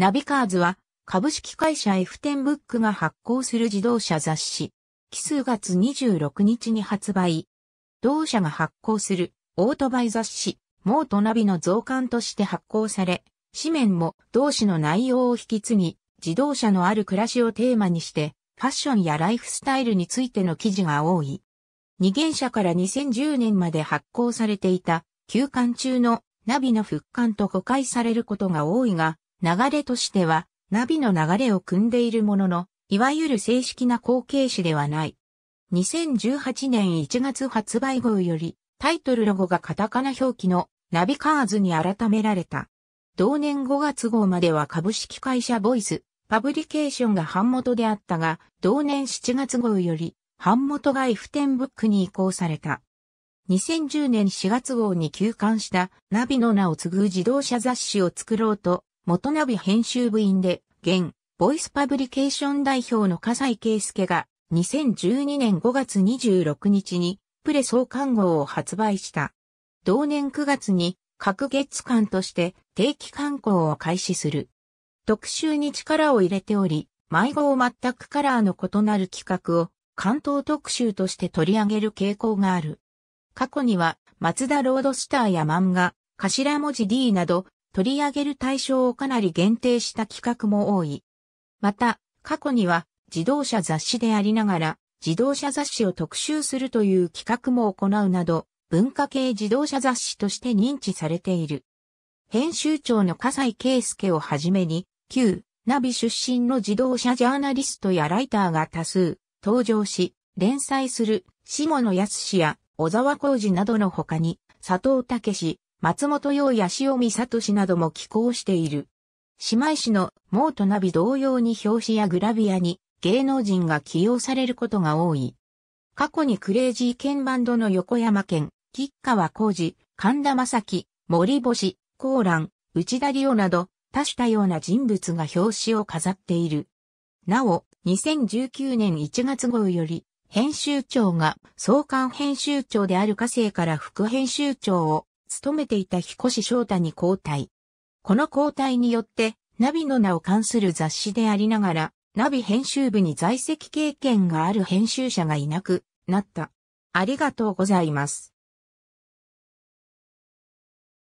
ナビカーズは株式会社 F テンブックが発行する自動車雑誌。奇数月26日に発売。同社が発行するオートバイ雑誌、モートナビの増刊として発行され、紙面も同誌の内容を引き継ぎ、自動車のある暮らしをテーマにして、ファッションやライフスタイルについての記事が多い。二元社から2010年まで発行されていた、休刊中のナビの復刊と誤解されることが多いが、流れとしては、ナビの流れを組んでいるものの、いわゆる正式な後継紙ではない。2018年1月発売号より、タイトルロゴがカタカナ表記のナビカーズに改められた。同年5月号までは株式会社ボイス、パブリケーションが版元であったが、同年7月号より、版元が F 10ブックに移行された。2010年4月号に休刊したナビの名を継ぐ自動車雑誌を作ろうと、元ナビ編集部員で、現、ボイスパブリケーション代表の笠井圭介が、2012年5月26日に、プレ創刊号を発売した。同年9月に、各月間として定期刊行を開始する。特集に力を入れており、迷子を全くカラーの異なる企画を関東特集として取り上げる傾向がある。過去には、松田ロードスターや漫画、頭文字 D など、取り上げる対象をかなり限定した企画も多い。また、過去には自動車雑誌でありながら、自動車雑誌を特集するという企画も行うなど、文化系自動車雑誌として認知されている。編集長の笠井圭介をはじめに、旧、ナビ出身の自動車ジャーナリストやライターが多数登場し、連載する下野康や小沢浩二などの他に、佐藤武史、松本洋や塩見聡なども寄稿している。姉妹誌のモートナビ同様に表紙やグラビアに芸能人が起用されることが多い。過去にクレイジーケンバンドの横山県、吉川浩二、神田正樹、森星、コーラン、内田里夫など、多種多様な人物が表紙を飾っている。なお、2019年1月号より、編集長が総監編集長である火星から副編集長を勤めていた彦志翔太に交代。この交代によって、ナビの名を関する雑誌でありながら、ナビ編集部に在籍経験がある編集者がいなくなった。ありがとうございます。